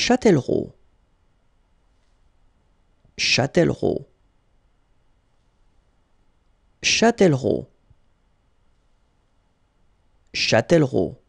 Châtellerault. Châtellerault. Châtellerault. Châtellerault.